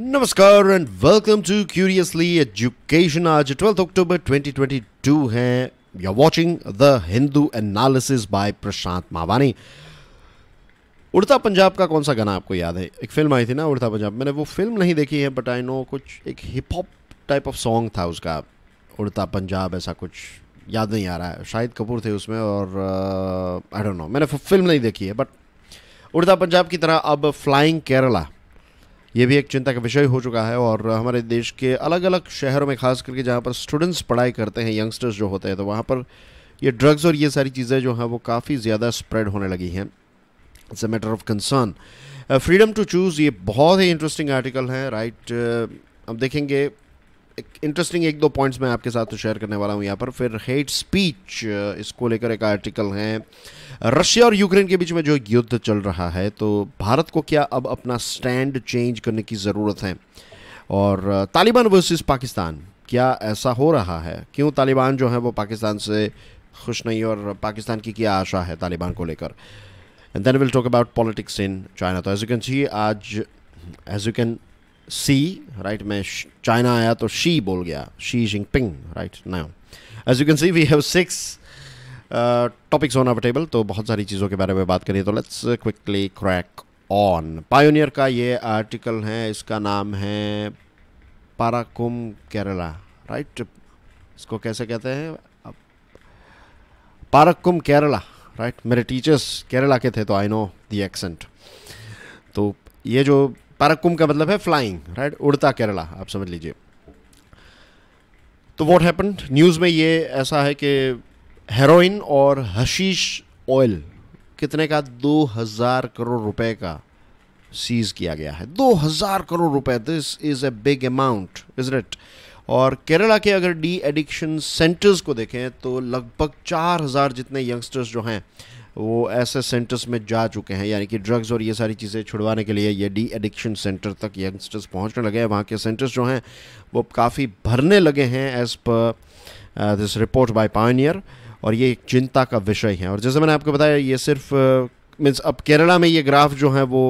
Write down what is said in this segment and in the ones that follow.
नमस्कार and welcome to curiously education आज 12 अक्टूबर 2022 है you are watching the Hindu analysis by Prashant Mawani Udta Punjab का कौन सा गाना आपको याद है एक फिल्म आई थी ना उड़ता पंजाब मैंने वो फिल्म नहीं देखी है बट आई नो कुछ एक hip hop type of song था उसका उड़ता पंजाब ऐसा कुछ याद नहीं आ रहा है शाहिद कपूर थे उसमें और आई डोंट नो मैंने फिल्म नहीं देखी है बट उड़ता पंजाब की तरह अब फ्लाइंग केरला ये भी एक चिंता का विषय हो चुका है और हमारे देश के अलग अलग शहरों में खास करके जहाँ पर स्टूडेंट्स पढ़ाई करते हैं यंगस्टर्स जो होते हैं तो वहाँ पर ये ड्रग्स और ये सारी चीज़ें जो हैं वो काफ़ी ज़्यादा स्प्रेड होने लगी हैं it's a matter of concern freedom to choose ये बहुत ही इंटरेस्टिंग आर्टिकल है राइट right? अब uh, देखेंगे इंटरेस्टिंग एक दो पॉइंट्स मैं आपके साथ तो शेयर करने वाला हूँ यहाँ पर फिर हेट स्पीच इसको लेकर एक आर्टिकल है रशिया और यूक्रेन के बीच में जो युद्ध चल रहा है तो भारत को क्या अब अपना स्टैंड चेंज करने की ज़रूरत है और तालिबान वर्सेस पाकिस्तान क्या ऐसा हो रहा है क्यों तालिबान जो है वो पाकिस्तान से खुश नहीं और पाकिस्तान की क्या आशा है तालिबान को लेकर and then will talk about politics in China तो एज यू कैन सी आज as you can see right में चाइना आया तो शी बोल गया Xi Jinping right now as you can see we have six topics on our table तो बहुत सारी चीज़ों के बारे में बात करिए तो let's quickly crack on pioneer का ये आर्टिकल है इसका नाम है पाराकुम केरला राइट इसको कैसे कहते हैं पारकुम केरला राइट मेरे टीचर्स केरला के थे तो आई नो दी एक्सेंट तो ये जो पैराकुम का मतलब है फ्लाइंग राइट उड़ता केरला आप समझ लीजिए तो वॉट हैपन न्यूज़ में ये ऐसा है कि हेरोइन और हशीश ऑयल कितने का दो हजार करोड़ रुपए का सीज किया गया है दो हजार करोड़ रुपए this is a big amount is it और केरला के अगर डी एडिक्शन सेंटर्स को देखें तो लगभग चार हजार जितने यंगस्टर्स जो हैं वो ऐसे सेंटर्स में जा चुके हैं यानी कि ड्रग्स और ये सारी चीज़ें छुड़वाने के लिए ये डी एडिक्शन सेंटर तक यंगस्टर्स पहुंचने लगे हैं वहाँ के सेंटर्स जो हैं वो काफ़ी भरने लगे हैं as per this report by Pioneer और ये एक चिंता का विषय है और जैसे मैंने आपको बताया ये सिर्फ uh, मीन्स अब केरला में ये ग्राफ जो है वो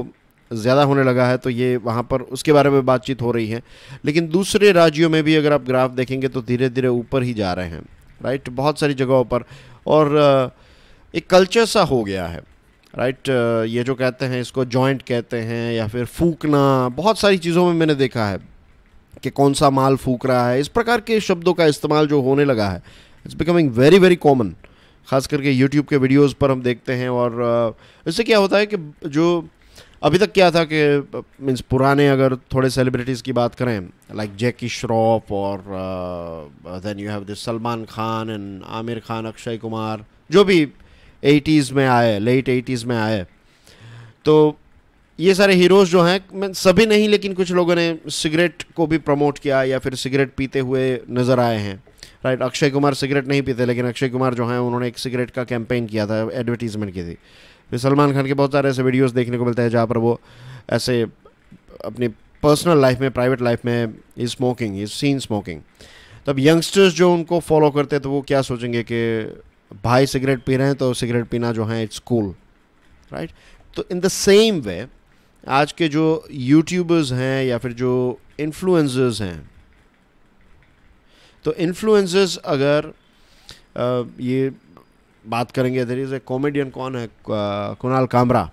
ज़्यादा होने लगा है तो ये वहाँ पर उसके बारे में बातचीत हो रही है लेकिन दूसरे राज्यों में भी अगर आप ग्राफ देखेंगे तो धीरे धीरे ऊपर ही जा रहे हैं राइट बहुत सारी जगहों पर और uh, एक कल्चर सा हो गया है राइट ये जो कहते हैं इसको जॉइंट कहते हैं या फिर फूकना बहुत सारी चीज़ों में मैंने देखा है कि कौन सा माल फूक रहा है इस प्रकार के शब्दों का इस्तेमाल जो होने लगा है it's becoming very very common ख़ास करके यूट्यूब के वीडियोस पर हम देखते हैं और इससे क्या होता है कि जो अभी तक क्या था कि मीन्स पुराने अगर थोड़े सेलिब्रिटीज़ की बात करें लाइक जैकी श्रॉफ और then you have this Salman Khan and Aamir Khan Akshay Kumar जो भी एटीज़ में आए लेट एटीज़ में आए तो ये सारे हीरोज़ जो हैं सभी नहीं लेकिन कुछ लोगों ने सिगरेट को भी प्रमोट किया या फिर सिगरेट पीते हुए नज़र आए हैं राइट अक्षय कुमार सिगरेट नहीं पीते लेकिन अक्षय कुमार जो हैं उन्होंने एक सिगरेट का कैंपेन किया था एडवर्टीज़मेंट की थी फिर सलमान खान के बहुत सारे ऐसे वीडियोस देखने को मिलते हैं जहाँ पर वो ऐसे अपनी पर्सनल लाइफ में प्राइवेट लाइफ में is smoking is seen smoking तब यंगस्टर्स जो उनको फॉलो करते हैं तो वो क्या सोचेंगे कि भाई सिगरेट पी रहे हैं तो सिगरेट पीना जो है इट्स कूल राइट तो इन द सेम वे आज के जो यूट्यूबर्स हैं या फिर जो इन्फ्लुएंसर्स हैं तो इन्फ्लुएंसर्स अगर आ, ये बात करेंगे देर इज़ ए कॉमेडियन कौन है Kunal Kamra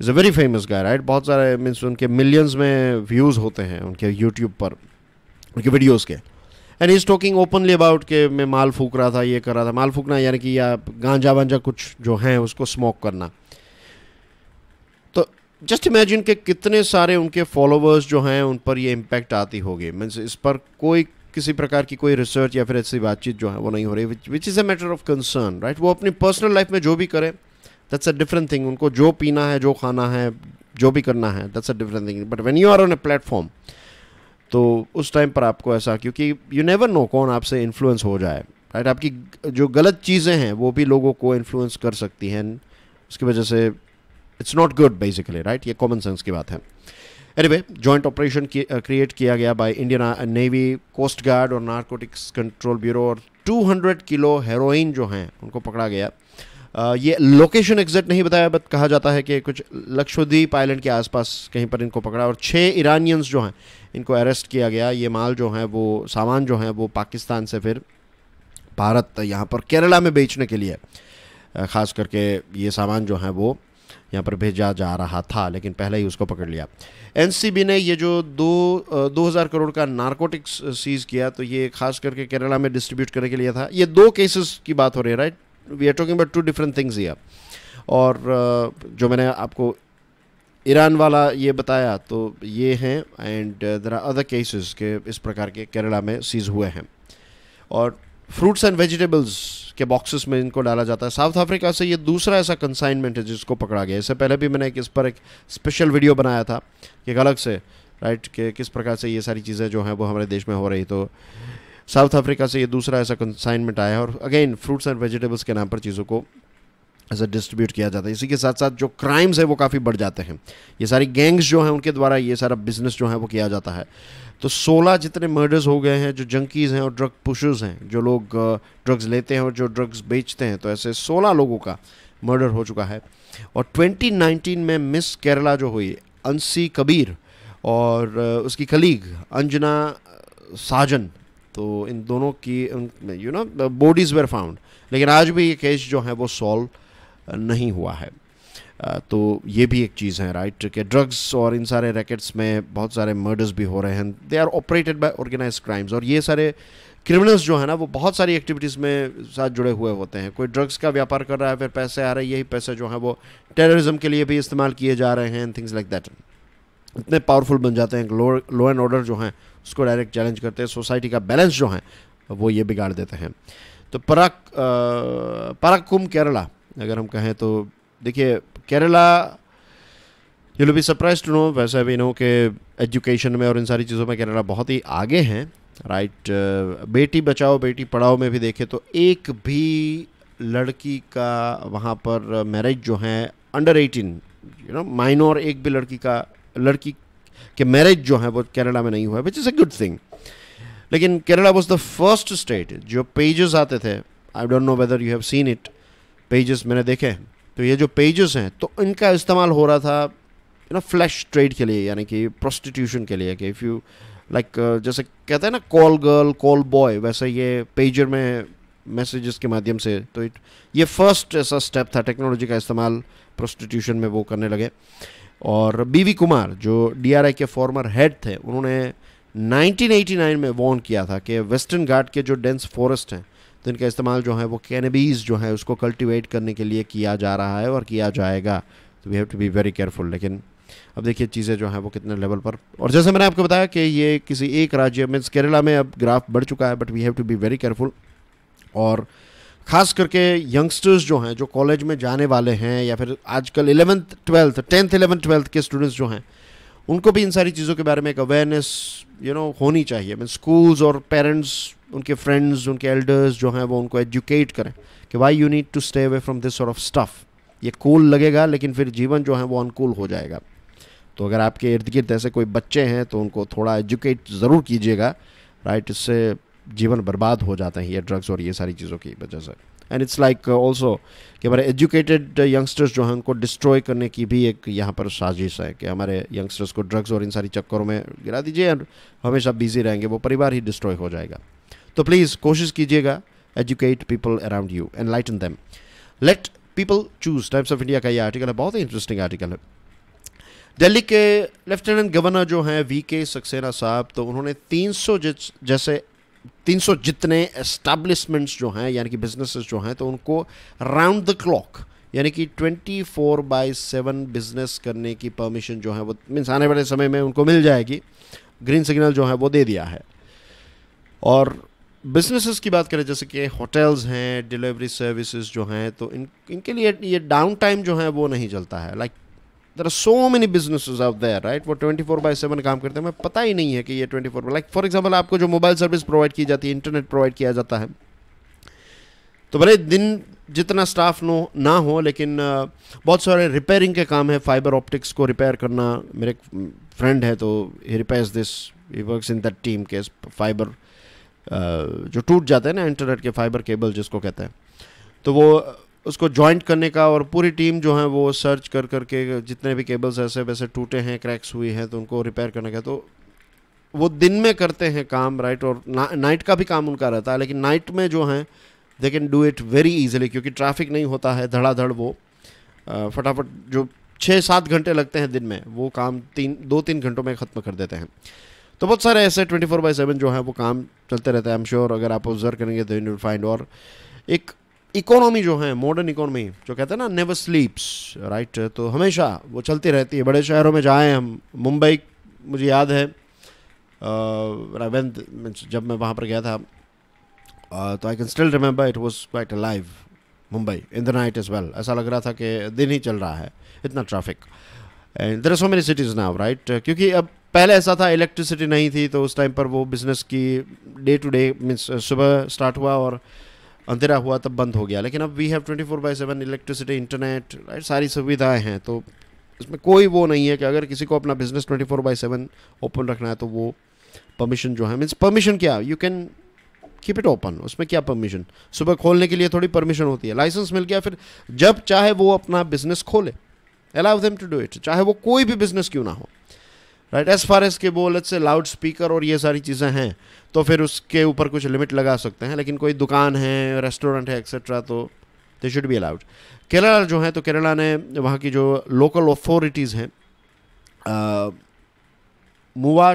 is a very famous guy right बहुत सारे मीन्स उनके मिलियंस में व्यूज़ होते हैं उनके यूट्यूब पर उनके वीडियोज़ के and is talking openly about के मैं माल फूक रहा था ये कर रहा था माल फूकना यानी कि या गांजा वांजा कुछ जो हैं उसको स्मोक करना तो जस्ट इमेजिन के कितने सारे उनके फॉलोवर्स जो हैं उन पर ये इम्पैक्ट आती होगी मीन्स इस पर कोई किसी प्रकार की कोई रिसर्च या फिर ऐसी बातचीत जो है वो नहीं हो रही which is a matter of concern right वो अपनी पर्सनल लाइफ में जो भी करें दैट्स अ डिफरेंट थिंग उनको जो पीना है जो खाना है जो भी करना है that's a different thing but when you are on a platform तो उस टाइम पर आपको ऐसा क्योंकि यू नेवर नो कौन आपसे इन्फ्लुएंस हो जाए राइट आपकी जो गलत चीज़ें हैं वो भी लोगों को इन्फ्लुएंस कर सकती हैं उसकी वजह से it's not good basically right ये कॉमन सेंस की बात है एनीवे जॉइंट ऑपरेशन क्रिएट किया गया by Indian navy coast guard और नारकोटिक्स कंट्रोल ब्यूरो और 200 किलो हेरोइन जो हैं उनको पकड़ा गया आ, uh, ये लोकेशन एग्जैक्ट नहीं बताया बट कहा जाता है कि कुछ लक्षद्वीप आइलैंड के आसपास कहीं पर इनको पकड़ा और छः ईरानियंस जो हैं इनको अरेस्ट किया गया ये माल जो है वो सामान जो है वो पाकिस्तान से फिर भारत यहाँ पर केरला में बेचने के लिए ख़ास करके ये सामान जो है वो यहाँ पर भेजा जा रहा था लेकिन पहले ही उसको पकड़ लिया एनसीबी ने ये जो दो दो हज़ार करोड़ का नारकोटिक्स सीज़ किया तो ये खास करके केरला में डिस्ट्रीब्यूट करने के लिए था ये दो केसेस की बात हो रही है right we are talking about two different things ये और जो मैंने आपको ईरान वाला ये बताया तो ये हैं and there are other cases के इस प्रकार के केरला में सीज हुए हैं और फ्रूट्स एंड वेजिटेबल्स के बॉक्सेस में इनको डाला जाता है साउथ अफ्रीका से ये दूसरा ऐसा कंसाइनमेंट है जिसको पकड़ा गया इससे पहले भी मैंने एक इस पर एक स्पेशल वीडियो बनाया था एक अलग से राइट के किस प्रकार से ये सारी चीज़ें जो हैं वो हमारे देश में हो रही तो साउथ अफ्रीका से ये दूसरा ऐसा कंसाइनमेंट आया है और अगेन फ्रूट्स एंड वेजिटेबल्स के नाम पर चीज़ों को ऐसे डिस्ट्रीब्यूट किया जाता है इसी के साथ साथ जो क्राइम्स है वो काफ़ी बढ़ जाते हैं ये सारी गैंग्स जो हैं उनके द्वारा ये सारा बिजनेस जो है वो किया जाता है तो 16 जितने मर्डर्स हो गए हैं जो जंकीज़ हैं और ड्रग पुशर्स हैं जो लोग ड्रग्स लेते हैं और जो ड्रग्स बेचते हैं तो ऐसे 16 लोगों का मर्डर हो चुका है और 2019 में मिस केरला जो हुई अंसी कबीर और उसकी कलीग अंजना साजन तो इन दोनों की you know bodies were found लेकिन आज भी ये केस जो है वो सॉल्व नहीं हुआ है तो ये भी एक चीज़ है राइट कि ड्रग्स और इन सारे रैकेट्स में बहुत सारे मर्डर्स भी हो रहे हैं they are operated by organise crimes और ये सारे क्रिमिनल्स जो है ना वो बहुत सारी एक्टिविटीज़ में साथ जुड़े हुए होते हैं कोई ड्रग्स का व्यापार कर रहा है फिर पैसे आ रहे हैं यही पैसे जो हैं वो टेररिज्म के लिए भी इस्तेमाल किए जा रहे हैं थिंग्स लाइक दैट इतने पावरफुल बन जाते हैं लो लॉ एंड ऑर्डर जो हैं उसको डायरेक्ट चैलेंज करते हैं सोसाइटी का बैलेंस जो है वो ये बिगाड़ देते हैं तो पराक पराकुम केरला अगर हम कहें तो देखिए Kerala you will be surprise to know वैसे भी नो के एजुकेशन में और इन सारी चीज़ों में केरला बहुत ही आगे हैं राइट बेटी बचाओ बेटी पढ़ाओ में भी देखें तो एक भी लड़की का वहाँ पर मैरिज जो है under eighteen you know minor एक भी लड़की का लड़की के मैरिज जो है वो केरला में नहीं हुआ है which is a good thing लेकिन Kerala was the first state जो पेजेस आते थे I don't know whether you have seen it pages मैंने देखे तो ये जो पेजेस हैं तो इनका इस्तेमाल हो रहा था यू नो फ्लैश ट्रेड के लिए यानी कि प्रोस्टिट्यूशन के लिए कि इफ़ यू लाइक जैसे कहते हैं ना कॉल गर्ल कॉल बॉय वैसे ये पेजर में मैसेजेस के माध्यम से तो इट ये फर्स्ट ऐसा स्टेप था टेक्नोलॉजी का इस्तेमाल प्रोस्टिट्यूशन में वो करने लगे और बीवी कुमार जो डीआरआई के फॉर्मर हेड थे उन्होंने 1989 में वॉर्न किया था कि वेस्टर्न घाट के जो डेंस फॉरेस्ट हैं तो इनका इस्तेमाल जो है वो कैनबीज़ जो है उसको कल्टिवेट करने के लिए किया जा रहा है और किया जाएगा तो we have to be very careful लेकिन अब देखिए चीज़ें जो हैं वो कितने लेवल पर और जैसे मैंने आपको बताया कि ये किसी एक राज्य में केरला में अब ग्राफ बढ़ चुका है but we have to be very careful और ख़ास करके यंगस्टर्स जो हैं जो कॉलेज में जाने वाले हैं या फिर आजकल eleventh twelfth tenth eleventh twelfth के स्टूडेंट्स जो हैं उनको भी इन सारी चीज़ों के बारे में एक अवेयरनेस यू नो होनी चाहिए मीन स्कूल्स और पेरेंट्स उनके फ्रेंड्स उनके एल्डर्स जो हैं वो उनको एजुकेट करें कि why you need to stay away from this और ऑफ स्टफ़ ये कूल लगेगा लेकिन फिर जीवन जो है वो अनकूल हो जाएगा तो अगर आपके इर्द गिर्द ऐसे कोई बच्चे हैं तो उनको थोड़ा एजुकेट ज़रूर कीजिएगा राइट इससे जीवन बर्बाद हो जाते हैं ये ड्रग्स और ये सारी चीज़ों की वजह से एंड इट्स लाइक ऑल्सो कि हमारे एजुकेटेड यंगस्टर्स जो हैं उनको डिस्ट्रॉय करने की भी एक यहाँ पर साजिश है कि हमारे यंगस्टर्स को ड्रग्स और इन सारी चक्करों में गिरा दीजिए और हमेशा बिजी रहेंगे वो परिवार ही डिस्ट्रॉय हो जाएगा तो प्लीज़ कोशिश कीजिएगा educate people around you and lighten them let people choose Times of India का ये आर्टिकल है बहुत ही इंटरेस्टिंग आर्टिकल है दिल्ली के लेफ्टिनेंट गवर्नर जो हैं वी के सक्सेना साहब तो उन्होंने 300 जैसे 300 जितने एस्टेब्लिशमेंट्स जो हैं यानी कि बिजनेसेस जो हैं तो उनको राउंड द क्लॉक यानी कि 24 फोर बाई सेवन बिजनेस करने की परमिशन जो है वो मीन्स आने वाले समय में उनको मिल जाएगी ग्रीन सिग्नल जो है वो दे दिया है और बिजनेसेस की बात करें जैसे कि होटल्स हैं डिलीवरी सर्विसेज जो हैं तो इन इनके लिए ये डाउन टाइम जो है वो नहीं चलता है like there are so many business of there right वो ट्वेंटी फोर बाई सेवन काम करते हैं मैं पता ही नहीं है कि ये twenty four like for example आपको जो मोबाइल सर्विस प्रोवाइड की जाती है इंटरनेट प्रोवाइड किया जाता है तो भले दिन जितना स्टाफ नो ना हो लेकिन बहुत सारे रिपेयरिंग के काम है फाइबर ऑप्टिक्स को रिपेयर करना मेरे फ्रेंड है तो he repair this he work in that team के फाइबर जो टूट जाते हैं ना इंटरनेट के फाइबर केबल जिसको कहते हैं तो वो उसको जॉइंट करने का और पूरी टीम जो है वो सर्च कर कर के जितने भी केबल्स ऐसे वैसे टूटे हैं क्रैक्स हुई हैं तो उनको रिपेयर करने का तो वो दिन में करते हैं काम राइट और ना, नाइट का भी काम उनका रहता है लेकिन नाइट में जो हैं they can do it very easily क्योंकि ट्रैफिक नहीं होता है धड़ाधड़ वो फटाफट जो छः सात घंटे लगते हैं दिन में वो काम तीन दो तीन घंटों में ख़त्म कर देते हैं तो बहुत सारे ऐसे ट्वेंटी फोर बाई सेवन जो है वो काम चलते रहते हैं एम श्योर अगर आप ऑब्जर्व करेंगे तो यू फाइंड और एक इकोनॉमी जो है मॉडर्न इकोनॉमी जो कहते हैं ना नेवर स्लीप्स राइट तो हमेशा वो चलती रहती है बड़े शहरों में जाएँ हम मुंबई मुझे याद है रवेंद जब मैं वहाँ पर गया था तो I can still remember it was quite a live Mumbai in the night is well ऐसा लग रहा था कि दिन ही चल रहा है इतना traffic and there are so many cities now right क्योंकि अब पहले ऐसा था इलेक्ट्रिसिटी नहीं थी तो उस टाइम पर वो बिज़नेस की डे टू डे मीन्स सुबह स्टार्ट हुआ और अंधेरा हुआ तब बंद हो गया लेकिन अब we have twenty four by seven electricity internet right सारी सुविधाएं हैं तो इसमें कोई वो नहीं है कि अगर किसी को अपना business twenty four by seven open रखना है तो वो परमिशन जो है मीन्स परमिशन क्या you can keep it open उसमें क्या परमिशन सुबह खोलने के लिए थोड़ी परमिशन होती है लाइसेंस मिल गया फिर जब चाहे वो अपना बिजनेस खोले allow them to do it चाहे वो कोई भी बिजनेस क्यों ना हो राइट एज फार एज के वो अलग से लाउड स्पीकर और ये सारी चीज़ें हैं तो फिर उसके ऊपर कुछ लिमिट लगा सकते हैं लेकिन कोई दुकान है रेस्टोरेंट है एक्सेट्रा तो they should be allowed Kerala जो है तो केरला ने वहाँ की जो लोकल अथॉरिटीज़ हैं मुवा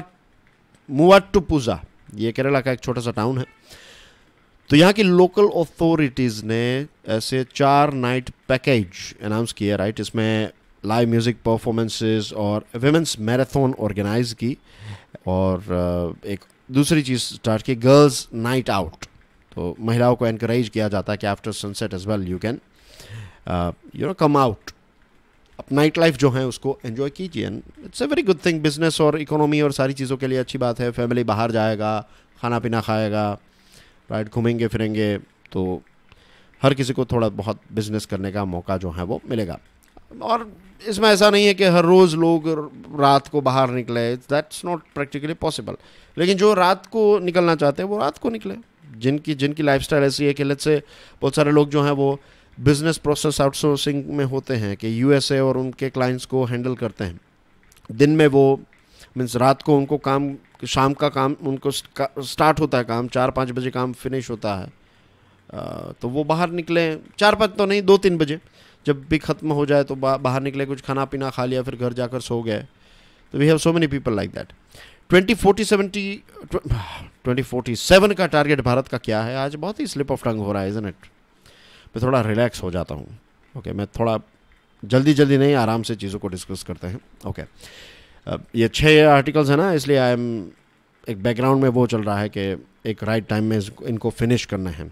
मुवाट्टुपुजा ये केरला का एक छोटा सा टाउन है तो यहाँ की लोकल अथॉरिटीज़ ने ऐसे चार नाइट पैकेज अनाउंस किया राइट इसमें लाइव म्यूज़िक परफॉर्मेंसेस और वेमेंस मैराथन ऑर्गेनाइज की और uh, एक दूसरी चीज़ स्टार्ट की गर्ल्स नाइट आउट तो महिलाओं को इनक्रेज किया जाता है कि after sunset as well you can you know come out night life जो है उसको एंजॉय कीजिए and it's a very good thing business और इकोनॉमी और सारी चीज़ों के लिए अच्छी बात है फैमिली बाहर जाएगा खाना पीना खाएगा राइट घूमेंगे फिरेंगे तो हर किसी को थोड़ा बहुत बिजनेस करने का मौका जो है वो मिलेगा और इसमें ऐसा नहीं है कि हर रोज़ लोग रात को बाहर निकले दैट्स नॉट प्रैक्टिकली पॉसिबल लेकिन जो रात को निकलना चाहते हैं वो रात को निकले जिनकी जिनकी लाइफ ऐसी है कि लेट्स से बहुत सारे लोग जो हैं वो बिज़नेस प्रोसेस आउटसोर्सिंग में होते हैं कि ए और उनके क्लाइंट्स को हैंडल करते हैं दिन में वो मीन्स रात को उनको काम शाम का काम उनको स्टार्ट होता है काम चार पाँच बजे काम फिनिश होता है तो वो बाहर निकले चार पाँच तो नहीं दो तीन बजे जब भी ख़त्म हो जाए तो बा, बाहर निकले कुछ खाना पीना खा लिया फिर घर जाकर सो गए तो we have so many people like that twenty forty seventy twenty forty seven का टारगेट भारत का क्या है आज बहुत ही स्लिप ऑफ टंग हो रहा है इज इट मैं थोड़ा रिलैक्स हो जाता हूँ ओके okay, मैं थोड़ा जल्दी जल्दी नहीं आराम से चीज़ों को डिस्कस करते हैं ओके okay. ये छः आर्टिकल्स हैं ना इसलिए आई एम एक बैकग्राउंड में वो चल रहा है कि एक राइट right टाइम में इनको फिनिश करना है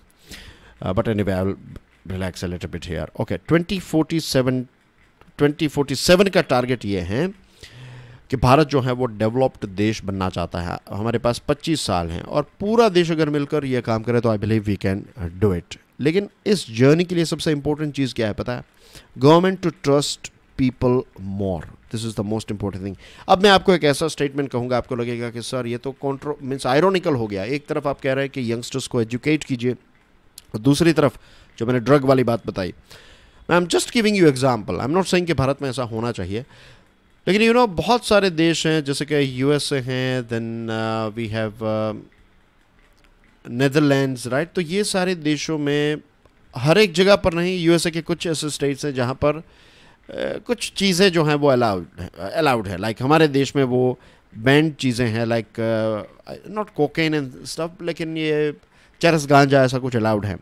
but anyway relax a little bit here. Okay, 2047 2047 का टारगेट ये है कि भारत जो है वो डेवलप्ड देश बनना चाहता है हमारे पास 25 साल हैं और पूरा देश अगर मिलकर ये काम करे तो I believe we can do it लेकिन इस जर्नी के लिए सबसे इंपॉर्टेंट चीज़ क्या है पता है government to trust people more this is the most important thing अब मैं आपको एक ऐसा स्टेटमेंट कहूँगा आपको लगेगा कि सर ये तो कॉन्ट्रो मीन्स आयरोनिकल हो गया एक तरफ आप कह रहे हैं कि यंगस्टर्स को एजुकेट कीजिए दूसरी तरफ जो मैंने ड्रग वाली बात बताई I am just giving you example I am not saying कि भारत में ऐसा होना चाहिए लेकिन यू you नो know, बहुत सारे देश हैं जैसे कि यू एस हैं then we have Netherlands right तो ये सारे देशों में हर एक जगह पर नहीं यूएसए के कुछ ऐसे स्टेट्स हैं जहाँ पर uh, कुछ चीज़ें जो हैं वो अलाउड अलाउड है लाइक like, हमारे देश में वो बैंड चीज़ें हैं like not cocaine and stuff लेकिन ये चरस गांजा ऐसा कुछ अलाउड है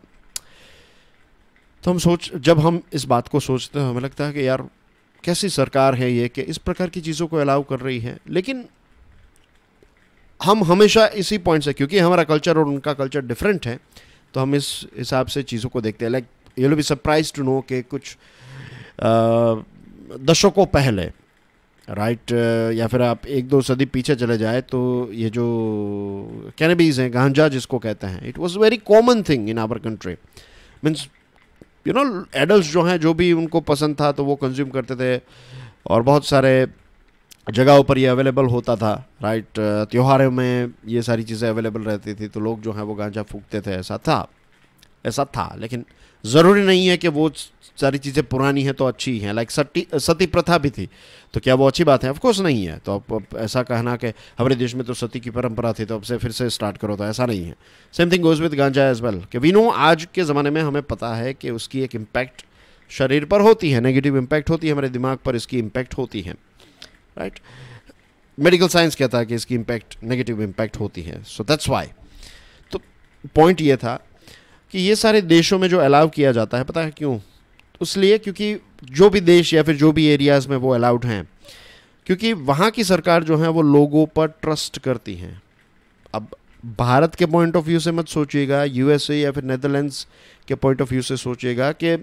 तो हम सोच जब हम इस बात को सोचते हैं हमें लगता है कि यार कैसी सरकार है ये कि इस प्रकार की चीज़ों को अलाउ कर रही है लेकिन हम हमेशा इसी पॉइंट से क्योंकि हमारा कल्चर और उनका कल्चर डिफरेंट है तो हम इस हिसाब से चीज़ों को देखते हैं like you be surprise to know कि कुछ दशकों पहले राइट या फिर आप एक दो सदी पीछे चले जाए तो ये जो कैनबीज हैं गांजा जिसको कहते हैं it was very common thing in our country means you know adult जो हैं जो भी उनको पसंद था तो वो कंज्यूम करते थे और बहुत सारे जगहों पर ये अवेलेबल होता था राइट त्योहारों में ये सारी चीज़ें अवेलेबल रहती थी तो लोग जो हैं वो गांजा फूकते थे ऐसा था ऐसा था लेकिन ज़रूरी नहीं है कि वो सारी चीज़ें पुरानी हैं तो अच्छी हैं लाइक सती सती प्रथा भी थी तो क्या वो अच्छी बात है ऑफकोर्स नहीं है तो अब, ऐसा कहना कि हमारे देश में तो सती की परंपरा थी तो अब से फिर से स्टार्ट करो तो ऐसा नहीं है सेम थिंग गोज़ विद गांजा एज वेल कि वी नो आज के ज़माने में हमें पता है कि उसकी एक इम्पैक्ट शरीर पर होती है नेगेटिव इम्पैक्ट होती है हमारे दिमाग पर इसकी इम्पैक्ट होती है राइट मेडिकल साइंस कहता है कि इसकी इम्पैक्ट नेगेटिव इम्पैक्ट होती है सो दैट्स वाई तो पॉइंट ये था कि ये सारे देशों में जो अलाउ किया जाता है पता है क्यों उसलिए क्योंकि जो भी देश या फिर जो भी एरियाज़ में वो अलाउड हैं क्योंकि वहाँ की सरकार जो है वो लोगों पर ट्रस्ट करती हैं अब भारत के पॉइंट ऑफ व्यू से मत सोचिएगा यूएसए या फिर नेदरलैंड्स के पॉइंट ऑफ व्यू से सोचिएगा कि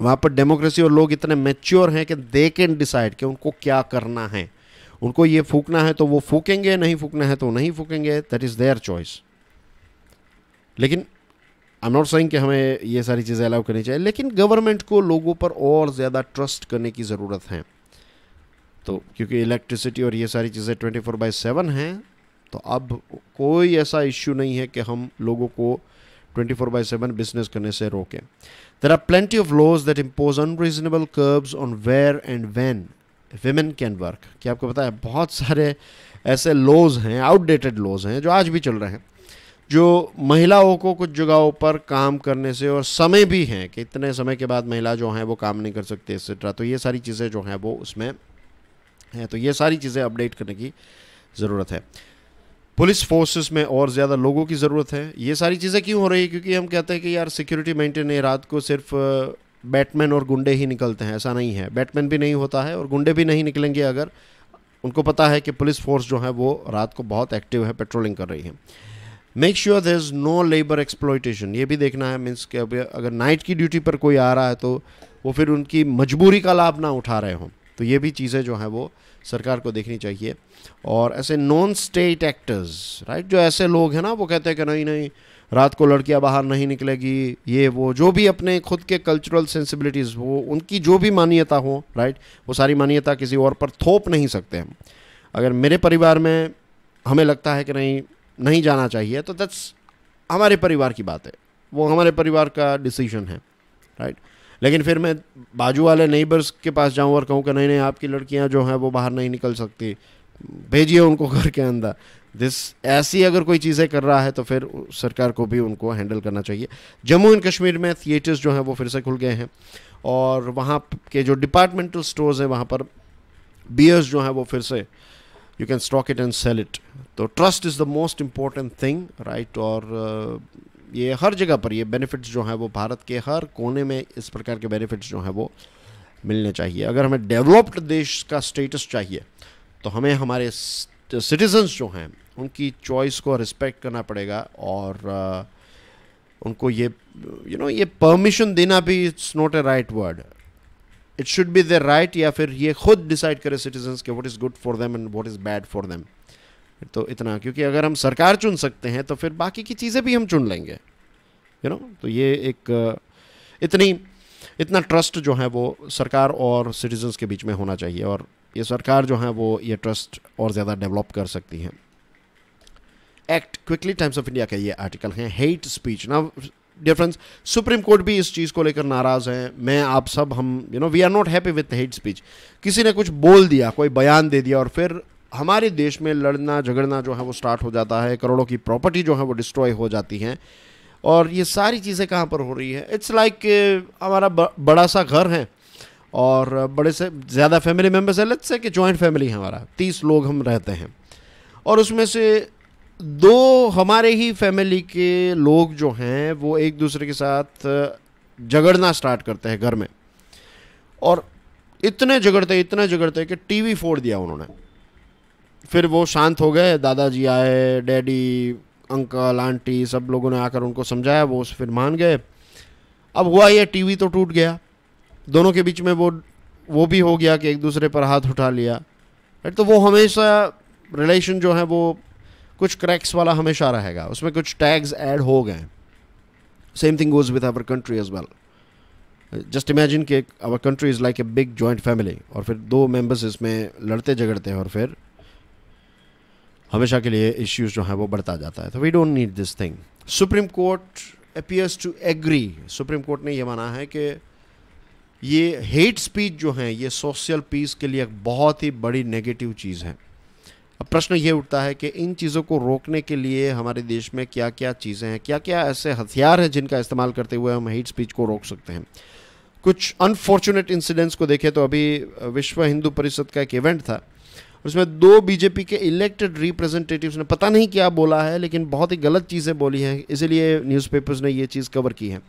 वहाँ पर डेमोक्रेसी और लोग इतने मेच्योर हैं कि दे कैन डिसाइड कि उनको क्या करना है उनको ये फूकना है तो वो फूकेंगे नहीं फूकना है तो नहीं फूकेंगे दैट इज़ देयर चॉइस लेकिन आई एम नॉट सेइंग कि हमें ये सारी चीज़ें अलाउ करनी चाहिए लेकिन गवर्नमेंट को लोगों पर और ज़्यादा ट्रस्ट करने की ज़रूरत है तो क्योंकि इलेक्ट्रिसिटी और ये सारी चीज़ें ट्वेंटी फोर बाई सेवन हैं तो अब कोई ऐसा इश्यू नहीं है कि हम लोगों को twenty four by seven business करने से रोकें there are plenty of laws that impose unreasonable curbs on where and when women can work क्या आपको पता है बहुत सारे ऐसे लॉज हैं आउटडेटेड लॉज हैं जो आज भी चल रहे हैं जो महिलाओं को कुछ जगहों पर काम करने से और समय भी हैं कि इतने समय के बाद महिला जो हैं वो काम नहीं कर सकती एक्सेट्रा तो ये सारी चीज़ें जो हैं वो उसमें हैं तो ये सारी चीज़ें अपडेट करने की ज़रूरत है पुलिस फोर्सेस में और ज़्यादा लोगों की ज़रूरत है ये सारी चीज़ें क्यों हो रही है क्योंकि हम कहते हैं कि यार सिक्योरिटी मेंटेन है रात को सिर्फ बैटमैन और गुंडे ही निकलते हैं ऐसा नहीं है बैटमैन भी नहीं होता है और गुंडे भी नहीं निकलेंगे अगर उनको पता है कि पुलिस फोर्स जो है वो रात को बहुत एक्टिव है पेट्रोलिंग कर रही है make sure there is no labour exploitation ये भी देखना है मीन्स कि अगर नाइट की ड्यूटी पर कोई आ रहा है तो वो फिर उनकी मजबूरी का लाभ ना उठा रहे हों तो ये भी चीज़ें जो हैं वो सरकार को देखनी चाहिए और ऐसे नॉन स्टेट एक्टर्स राइट जो ऐसे लोग हैं ना वो कहते हैं कि नहीं नहीं रात को लड़कियां बाहर नहीं निकलेगी ये वो जो भी अपने खुद के कल्चरल सेंसिबिलिटीज़ वो उनकी जो भी मान्यता हो राइट वो सारी मान्यता किसी और पर थोप नहीं सकते हम अगर मेरे परिवार में हमें लगता है कि नहीं नहीं जाना चाहिए तो दैट्स हमारे परिवार की बात है वो हमारे परिवार का डिसीजन है राइट लेकिन फिर मैं बाजू वाले नेबर्स के पास जाऊँ और कहूँ कि नहीं नहीं आपकी लड़कियाँ जो हैं वो बाहर नहीं निकल सकती भेजिए उनको घर के अंदर दिस ऐसी अगर कोई चीज़ें कर रहा है तो फिर सरकार को भी उनको हैंडल करना चाहिए जम्मू एंड कश्मीर में थिएटर्स जो हैं वो फिर से खुल गए हैं और वहाँ के जो डिपार्टमेंटल स्टोर्स हैं वहाँ पर बियर्स जो हैं वो फिर से you can stock it and sell it तो trust is the most important thing right और uh, ये हर जगह पर ये बेनिफिट्स जो हैं वो भारत के हर कोने में इस प्रकार के बेनिफिट्स जो हैं वो मिलने चाहिए अगर हमें डेवलप्ड देश का स्टेटस चाहिए तो हमें हमारे सिटीजन्स जो हैं उनकी चॉइस को रिस्पेक्ट करना पड़ेगा और uh, उनको ये यू you नो know, ये परमिशन देना भी it's not a right word it should be there right या फिर ये खुद डिसाइड करे सिटीजन के what is good for them and what is bad for them तो इतना क्योंकि अगर हम सरकार चुन सकते हैं तो फिर बाकी की चीज़ें भी हम चुन लेंगे यू you नो know? तो ये एक uh, इतनी इतना ट्रस्ट जो है वो सरकार और सिटीजन्स के बीच में होना चाहिए और ये सरकार जो है वो ये ट्रस्ट और ज़्यादा डेवलप कर सकती है act quickly Times of India का ये आर्टिकल है हेट स्पीच ना डियर फ्रेंड्स सुप्रीम कोर्ट भी इस चीज़ को लेकर नाराज़ हैं मैं आप सब हम you know we are not happy with hate speech किसी ने कुछ बोल दिया कोई बयान दे दिया और फिर हमारे देश में लड़ना झगड़ना जो है वो स्टार्ट हो जाता है करोड़ों की प्रॉपर्टी जो है वो डिस्ट्रॉय हो जाती हैं और ये सारी चीज़ें कहाँ पर हो रही है इट्स लाइक like, uh, हमारा बड़ा सा घर है और बड़े से ज़्यादा फैमिली मेम्बर्स है लेट्स से कि जॉइंट फैमिली है हमारा तीस लोग हम रहते हैं और उसमें से दो हमारे ही फैमिली के लोग जो हैं वो एक दूसरे के साथ झगड़ना स्टार्ट करते हैं घर में और इतने झगड़ते इतने झगड़ते कि टीवी फोड़ दिया उन्होंने फिर वो शांत हो गए दादाजी आए डैडी अंकल आंटी सब लोगों ने आकर उनको समझाया वो उस फिर मान गए अब हुआ ये टीवी तो टूट गया दोनों के बीच में वो वो भी हो गया कि एक दूसरे पर हाथ उठा लिया तो वो हमेशा रिलेशन जो है वो कुछ क्रैक्स वाला हमेशा रहेगा उसमें कुछ टैग्स ऐड हो गए same thing goes with our country as well just imagine कि our country is like a big joint family और फिर दो मेम्बर्स इसमें लड़ते झगड़ते हैं और फिर हमेशा के लिए इश्यूज जो हैं वो बढ़ता जाता है तो we don't need this thing supreme court appears to agree supreme court ने ये माना है कि ये हेट स्पीच जो हैं ये सोशल पीस के लिए एक बहुत ही बड़ी नेगेटिव चीज़ है अब प्रश्न ये उठता है कि इन चीज़ों को रोकने के लिए हमारे देश में क्या क्या चीज़ें हैं क्या क्या ऐसे हथियार हैं जिनका इस्तेमाल करते हुए हम हेट स्पीच को रोक सकते हैं कुछ अनफॉर्चुनेट इंसिडेंट्स को देखें तो अभी विश्व हिंदू परिषद का एक इवेंट था उसमें दो बीजेपी के इलेक्टेड रिप्रेजेंटेटिव्स ने पता नहीं क्या बोला है लेकिन बहुत ही गलत चीज़ें बोली हैं इसीलिए न्यूज़पेपर्स ने ये चीज़ कवर की है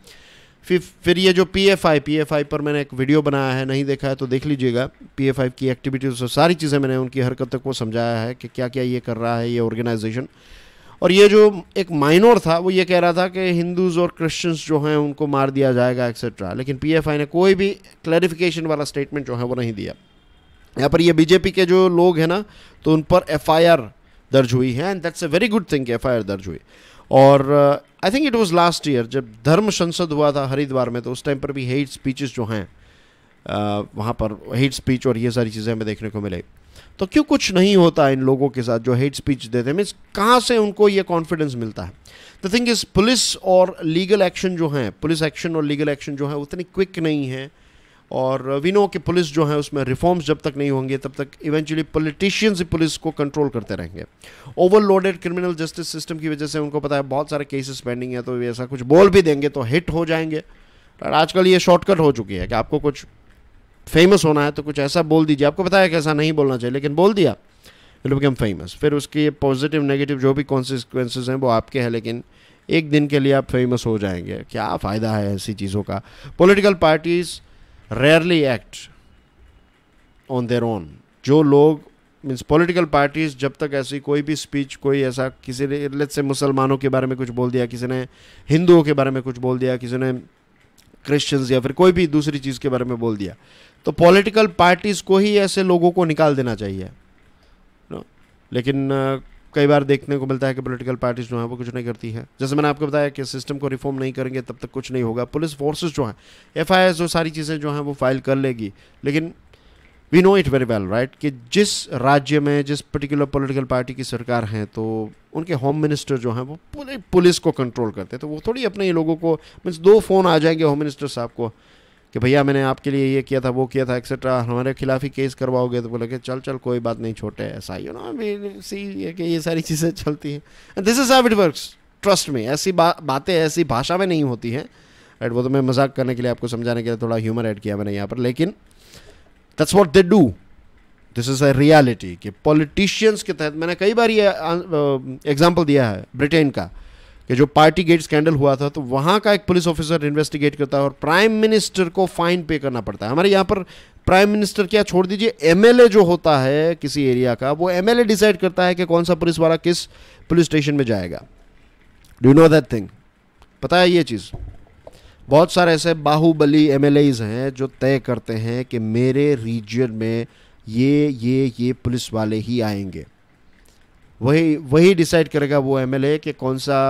फिर फिर ये जो P F I P F I पर मैंने एक वीडियो बनाया है नहीं देखा है तो देख लीजिएगा पी एफ आई की एक्टिविटीज़ सारी चीज़ें मैंने उनकी हरकतों को समझाया है कि क्या क्या ये कर रहा है ये ऑर्गेनाइजेशन और ये जो एक माइनोर था वो ये कह रहा था कि हिंदूज़ और क्रिश्चियंस जो हैं उनको मार दिया जाएगा एक्सेट्रा लेकिन पी एफ आई ने कोई भी क्लैरिफिकेशन वाला स्टेटमेंट जो है वो नहीं दिया यहाँ पर ये बीजेपी के जो लोग हैं ना तो उन पर एफ आई आर दर्ज हुई है and that's a very good thing F I R दर्ज हुई और I think it was last year जब धर्म संसद हुआ था हरिद्वार में तो उस टाइम पर भी हेट स्पीचेस जो हैं uh, वहाँ पर हेट स्पीच और ये सारी चीज़ें हमें देखने को मिले तो क्यों कुछ नहीं होता इन लोगों के साथ जो हेट स्पीच देते हैं मीन्स कहाँ से उनको ये कॉन्फिडेंस मिलता है द थिंग इज़ पुलिस और लीगल एक्शन जो हैं पुलिस एक्शन और लीगल एक्शन जो है उतनी क्विक नहीं है और वी नो कि पुलिस जो है उसमें रिफॉर्म्स जब तक नहीं होंगे तब तक इवेंचुअली पॉलिटिशियंस ही पुलिस को कंट्रोल करते रहेंगे ओवरलोडेड क्रिमिनल जस्टिस सिस्टम की वजह से उनको पता है बहुत सारे केसेस पेंडिंग है तो ऐसा कुछ बोल भी देंगे तो हिट हो जाएंगे और आजकल ये शॉर्टकट हो चुकी है कि आपको कुछ फेमस होना है तो कुछ ऐसा बोल दीजिए आपको पता है कि ऐसा नहीं बोलना चाहिए लेकिन बोल दिया विल बिकम फेमस फिर उसकी पॉजिटिव नेगेटिव जो भी कॉन्सिक्वेंसेज हैं वो आपके हैं लेकिन एक दिन के लिए आप फेमस हो जाएंगे क्या फ़ायदा है ऐसी चीज़ों का political parties rarely act on their own जो लोग मीन्स पॉलिटिकल पार्टीज जब तक ऐसी कोई भी स्पीच कोई ऐसा किसी ने लेट से मुसलमानों के बारे में कुछ बोल दिया किसी ने हिंदुओं के बारे में कुछ बोल दिया किसी ने क्रिश्चियंस या फिर कोई भी दूसरी चीज़ के बारे में बोल दिया तो पॉलिटिकल पार्टीज़ को ही ऐसे लोगों को निकाल देना चाहिए लेकिन कई बार देखने को मिलता है कि पोलिटिकल पार्टीज जो हैं वो कुछ नहीं करती है जैसे मैंने आपको बताया कि सिस्टम को रिफॉर्म नहीं करेंगे तब तक कुछ नहीं होगा पुलिस फोर्सेज जो हैं एफ आई जो सारी चीज़ें जो हैं वो फाइल कर लेगी लेकिन we know it very well right कि जिस राज्य में जिस पर्टिकुलर पॉलिटिकल पार्टी की सरकार है तो उनके होम मिनिस्टर जो हैं वो पूरे पुलिस को कंट्रोल करते हैं तो वो थोड़ी अपने ही लोगों को मीन्स दो फ़ोन आ जाएंगे होम मिनिस्टर साहब को कि भैया मैंने आपके लिए ये किया था वो किया था एक्सेट्रा हमारे खिलाफ ही केस करवाओगे तो बोले कि चल चल कोई बात नहीं छोटे ऐसा यू नो आई सी कि ये सारी चीज़ें चलती हैं this is how it works trust में ऐसी बा, बातें ऐसी भाषा में नहीं होती हैं एंड वो तो मैं मजाक करने के लिए आपको समझाने के लिए थोड़ा ह्यूमर ऐड किया मैंने यहाँ पर लेकिन that's what they do this is a reality कि पॉलिटिशियंस के तहत मैंने कई बार ये एग्जाम्पल uh, uh, दिया है ब्रिटेन का कि जो पार्टी गेट स्कैंडल हुआ था तो वहां का एक पुलिस ऑफिसर इन्वेस्टिगेट करता है और प्राइम मिनिस्टर को फाइन पे करना पड़ता है हमारे यहाँ पर प्राइम मिनिस्टर क्या छोड़ दीजिए एमएलए जो होता है किसी एरिया का वो एमएलए डिसाइड करता है कि कौन सा पुलिस वाला किस पुलिस स्टेशन में जाएगा डू नो दैट थिंग पता है ये चीज़ बहुत सारे ऐसे बाहुबली एम हैं जो तय करते हैं कि मेरे रीजन में ये ये ये पुलिस वाले ही आएंगे वही वही डिसाइड करेगा वो एम कि कौन सा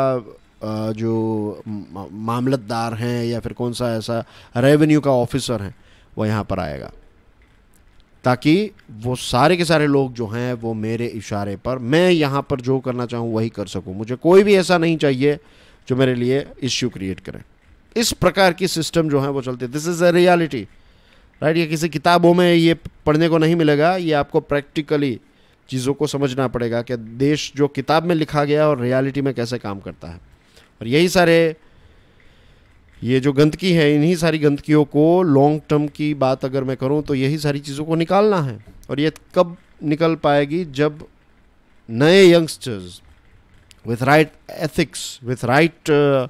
जो मामलतदार हैं या फिर कौन सा ऐसा रेवेन्यू का ऑफिसर है वो यहाँ पर आएगा ताकि वो सारे के सारे लोग जो हैं वो मेरे इशारे पर मैं यहाँ पर जो करना चाहूँ वही कर सकूँ मुझे कोई भी ऐसा नहीं चाहिए जो मेरे लिए इश्यू क्रिएट करें इस प्रकार की सिस्टम जो है वो चलते this is a reality right ये किसी किताबों में ये पढ़ने को नहीं मिलेगा ये आपको प्रैक्टिकली चीज़ों को समझना पड़ेगा कि देश जो किताब में लिखा गया और रियलिटी में कैसे काम करता है और यही सारे ये जो गंदगी है इन्हीं सारी गंदगियों को लॉन्ग टर्म की बात अगर मैं करूं तो यही सारी चीज़ों को निकालना है और ये कब निकल पाएगी जब नए youngsters with right ethics with right uh,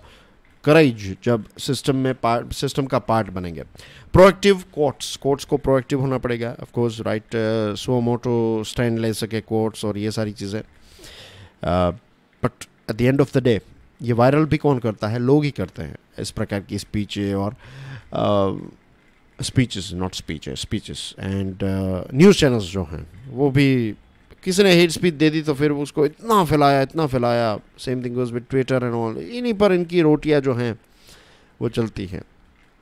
courage जब सिस्टम में पार्ट सिस्टम का पार्ट बनेंगे प्रोएक्टिव कोर्ट्स कोर्ट्स को प्रोएक्टिव होना पड़ेगा of course right suo motu stand ले सके कोर्ट्स और ये सारी चीज़ें but at the end of the day ये वायरल भी कौन करता है लोग ही करते हैं इस प्रकार की स्पीचें और speeches not speech speeches and news channels जो हैं वो भी किसी ने हेट स्पीच दे दी तो फिर उसको इतना फैलाया इतना फैलाया same thing was with Twitter and all इन्हीं पर इनकी रोटियाँ जो हैं वो चलती हैं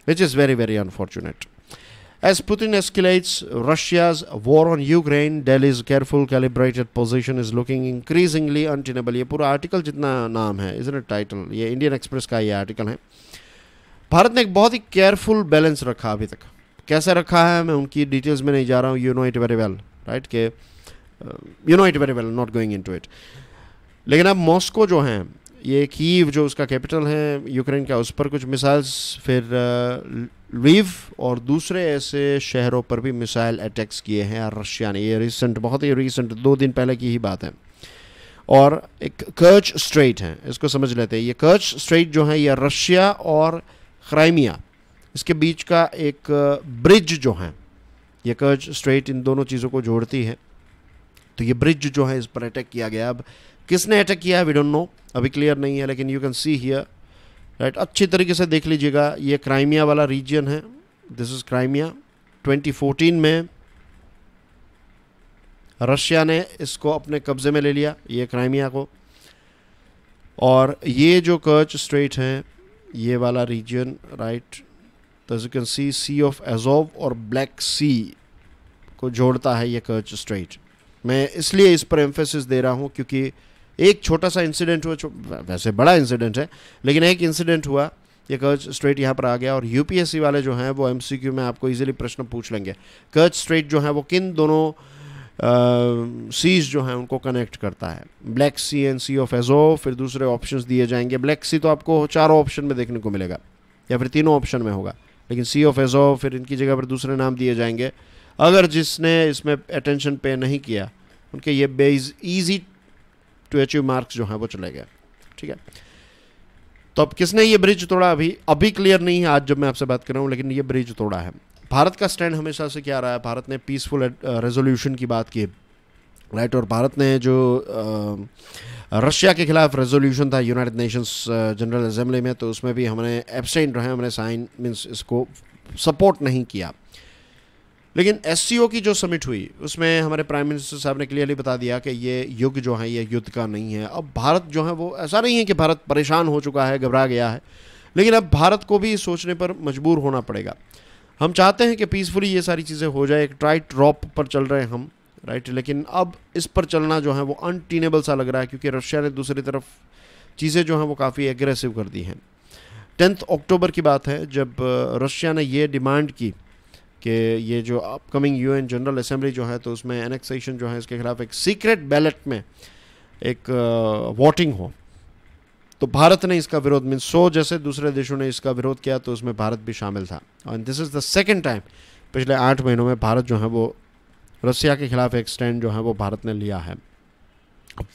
which is very very unfortunate As Putin escalates Russia's war on Ukraine, Delhi's careful calibrated position is looking increasingly untenable. ये पूरा आर्टिकल जितना नाम है इज टाइटल ये इंडियन एक्सप्रेस का ये आर्टिकल है भारत ने एक बहुत ही केयरफुल बैलेंस रखा अभी तक कैसे रखा है मैं उनकी डिटेल्स में नहीं जा रहा हूँ you know it very well right के you know it very well not going into it लेकिन अब मॉस्को जो हैं ये कीव जो उसका कैपिटल है यूक्रेन का उस पर कुछ मिसाइल्स फिर लीव और दूसरे ऐसे शहरों पर भी मिसाइल अटैक्स किए हैं रशिया ने ये रिसेंट बहुत ही रिसेंट दो दिन पहले की ही बात है और एक कर्च स्ट्रेट है इसको समझ लेते हैं ये कर्च स्ट्रेट जो है ये रशिया और क्राइमिया इसके बीच का एक ब्रिज जो है ये कर्च स्ट्रेट इन दोनों चीज़ों को जोड़ती है तो ये ब्रिज जो है इस पर अटैक किया गया अब किसने अटैक किया है वी डोंट नो अभी क्लियर नहीं है लेकिन you can see here right अच्छी तरीके से देख लीजिएगा ये क्राइमिया वाला रीजन है दिस इज़ क्राइमिया 2014 में रशिया ने इसको अपने कब्ज़े में ले लिया ये क्राइमिया को और ये जो कर्च स्ट्रेट है ये वाला रीजन राइट तो you can see Sea of Azov और ब्लैक सी को जोड़ता है ये कर्च स्ट्रेट मैं इसलिए इस पर एम्फेसिस दे रहा हूँ क्योंकि एक छोटा सा इंसिडेंट हुआ वैसे बड़ा इंसिडेंट है लेकिन एक इंसिडेंट हुआ ये कर्ज स्ट्रेट यहाँ पर आ गया और यूपीएससी वाले जो हैं वो एमसीक्यू में आपको इजीली प्रश्न पूछ लेंगे कर्ज स्ट्रेट जो है वो किन दोनों सीज जो हैं उनको कनेक्ट करता है Black Sea and Sea of Azov फिर दूसरे ऑप्शंस दिए जाएंगे ब्लैक सी तो आपको चारों ऑप्शन में देखने को मिलेगा या फिर तीनों ऑप्शन में होगा लेकिन सी ऑफ एजो फिर इनकी जगह पर दूसरे नाम दिए जाएंगे अगर जिसने इसमें अटेंशन पे नहीं किया उनके ये बेज ईजी टू अचीव मार्क्स जो हैं वो चले गए ठीक है तो अब किसने ये ब्रिज तोड़ा अभी अभी क्लियर नहीं है आज जब मैं आपसे बात कर रहा हूँ लेकिन ये ब्रिज तोड़ा है भारत का स्टैंड हमेशा से क्या रहा है भारत ने पीसफुल रेजोल्यूशन uh, की बात की राइट और भारत ने जो uh, रशिया के खिलाफ रेजोल्यूशन था यूनाइटेड नेशंस जनरल असेंबली में तो उसमें भी हमने एबसेंट रहे हमने साइन मीन्स इसको सपोर्ट नहीं किया लेकिन एस की जो समिट हुई उसमें हमारे प्राइम मिनिस्टर साहब ने क्लियरली बता दिया कि ये युग जो है ये युद्ध का नहीं है अब भारत जो है वो ऐसा नहीं है कि भारत परेशान हो चुका है घबरा गया है लेकिन अब भारत को भी सोचने पर मजबूर होना पड़ेगा हम चाहते हैं कि पीसफुली ये सारी चीज़ें हो जाए एक ट्राइट ड्रॉप पर चल रहे हैं हम राइट लेकिन अब इस पर चलना जो है वो अनटीनेबल सा लग रहा है क्योंकि रशिया ने दूसरी तरफ चीज़ें जो हैं वो काफ़ी एग्रेसिव कर दी हैं टेंथ अक्टूबर की बात है जब रशिया ने ये डिमांड की कि ये जो upcoming U N General Assembly जो है तो उसमें एनेक्सेशन जो है इसके ख़िलाफ़ एक सीक्रेट बैलेट में एक वोटिंग uh, हो तो भारत ने इसका विरोध मीन सो जैसे दूसरे देशों ने इसका विरोध किया तो उसमें भारत भी शामिल था and this is the second time पिछले आठ महीनों में भारत जो है वो रसिया के खिलाफ एक स्टैंड जो है वो भारत ने लिया है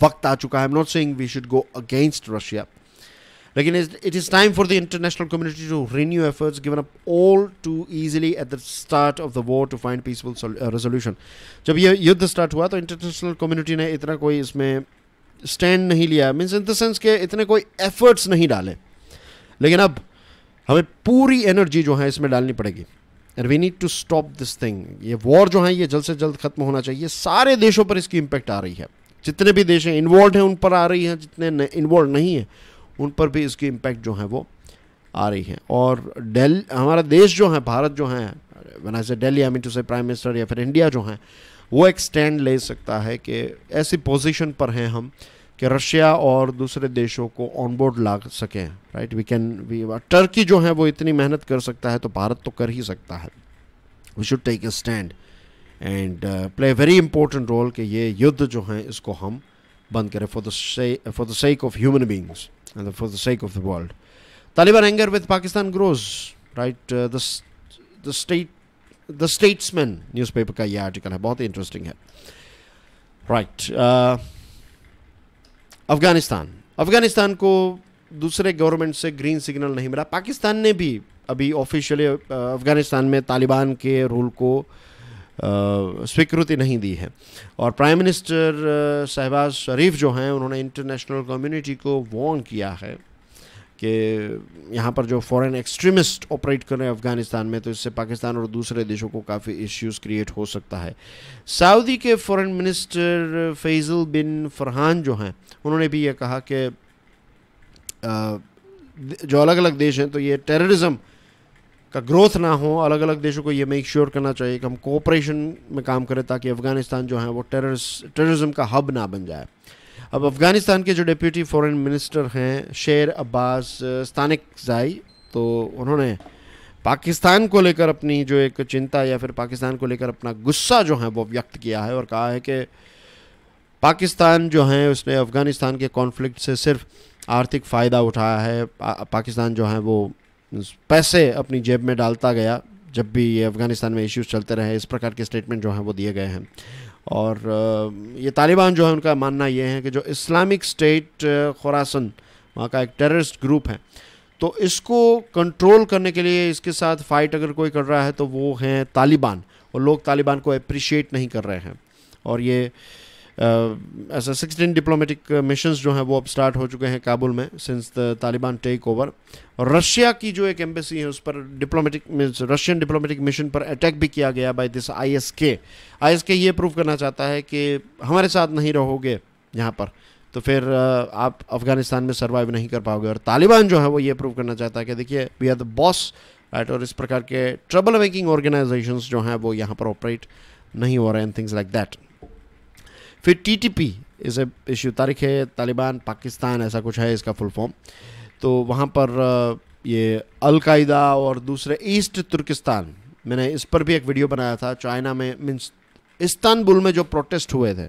वक्त आ चुका है I am not saying we should go against Russia लेकिन it is time for the international community to renew efforts given up all too easily at the start of the war to find peaceful resolution जब ये युद्ध start हुआ तो international community ने इतना कोई इसमें स्टैंड नहीं लिया मीन्स इन द सेंस के इतने कोई एफर्ट्स नहीं डाले लेकिन अब हमें पूरी एनर्जी जो है इसमें डालनी पड़ेगी and we need to stop this thing ये वॉर जो है ये जल्द से जल्द खत्म होना चाहिए सारे देशों पर इसकी इम्पैक्ट आ रही है जितने भी देश हैं इन्वॉल्व हैं उन पर आ रही है जितने इन्वॉल्व नहीं है उन पर भी इसकी इम्पैक्ट जो है वो आ रही है और डेल हमारा देश जो है भारत जो है वन से डेली I mean to say prime minister या फिर इंडिया जो है वो एक स्टैंड ले सकता है कि ऐसी पोजिशन पर हैं हम कि रशिया और दूसरे देशों को ऑन बोर्ड ला सकें right we can we Turkey जो है वो इतनी मेहनत कर सकता है तो भारत तो कर ही सकता है we should take a stand and play very important role कि ये युद्ध जो है इसको हम बंद करें for the for the sake of human beings and for the sake of the world. Taliban anger with Pakistan grows, right? Uh, the the state the Statesman newspaper ka का ये आर्टिकल है बहुत इंटरेस्टिंग है right Afghanistan. Afghanistan को दूसरे government से green signal नहीं मिला पाकिस्तान ने भी अभी ऑफिशियली अफगानिस्तान में तालिबान के रूल को uh, स्वीकृति नहीं दी है और प्राइम मिनिस्टर शहबाज शरीफ जो हैं उन्होंने इंटरनेशनल कम्युनिटी को वॉर्न किया है कि यहाँ पर जो फॉरेन एक्सट्रीमिस्ट ऑपरेट कर रहे हैं अफ़गानिस्तान में तो इससे पाकिस्तान और दूसरे देशों को काफ़ी इश्यूज क्रिएट हो सकता है सऊदी के foreign minister Faisal bin Farhan जो हैं उन्होंने भी ये कहा कि जो अलग अलग देश हैं तो ये टेररिज़म का ग्रोथ ना हो अलग अलग देशों को ये मेक श्योर sure करना चाहिए कि हम कोऑपरेशन में काम करें ताकि अफ़गानिस्तान जो है वो टेररिस टेररिज्म का हब ना बन जाए अब अफ़गानिस्तान के जो डिप्यूटी फॉरेन मिनिस्टर हैं शेर अब्बास स्थानिक जाई तो उन्होंने पाकिस्तान को लेकर अपनी जो एक चिंता या फिर पाकिस्तान को लेकर अपना गुस्सा जो है वो व्यक्त किया है और कहा है कि पाकिस्तान जो है उसने अफ़गानिस्तान के कॉन्फ्लिक्ट से सिर्फ आर्थिक फ़ायदा उठाया है पा, पाकिस्तान जो है वो पैसे अपनी जेब में डालता गया जब भी ये अफ़गानिस्तान में इश्यूज चलते रहे इस प्रकार के स्टेटमेंट जो हैं वो दिए गए हैं और ये तालिबान जो है उनका मानना ये है कि जो इस्लामिक स्टेट खुरासन वहाँ का एक टेररिस्ट ग्रुप है तो इसको कंट्रोल करने के लिए इसके साथ फ़ाइट अगर कोई कर रहा है तो वो हैं तालिबान और लोग तालिबान को अप्रिशिएट नहीं कर रहे हैं और ये ऐसा सिक्सटीन डिप्लोमेटिक मिशन जो हैं वो अब स्टार्ट हो चुके हैं काबुल में since the Taliban take over और रशिया की जो एक एम्बेसी है उस पर diplomatic means Russian diplomatic mission पर अटैक भी किया गया बाय दिस आई एस के आई एस के ये प्रूव करना चाहता है कि हमारे साथ नहीं रहोगे यहाँ पर तो फिर uh, आप अफगानिस्तान में सर्वाइव नहीं कर पाओगे और तालिबान जो है वो ये प्रूव करना चाहता है कि देखिए we are the boss right और इस प्रकार के ट्रबल मेकिंग ऑर्गेनाइजेशन जो हैं वो यहाँ पर ऑपरेट नहीं हो रहे हैं थिंग्स लाइक दैट फिर टी पी इस इश्यू तारीख है तालिबान पाकिस्तान ऐसा कुछ है इसका फुल फॉर्म तो वहाँ पर ये अलकायदा और दूसरे ईस्ट तुर्किस्तान मैंने इस पर भी एक वीडियो बनाया था चाइना में मीन्स इस्तानबुल में जो प्रोटेस्ट हुए थे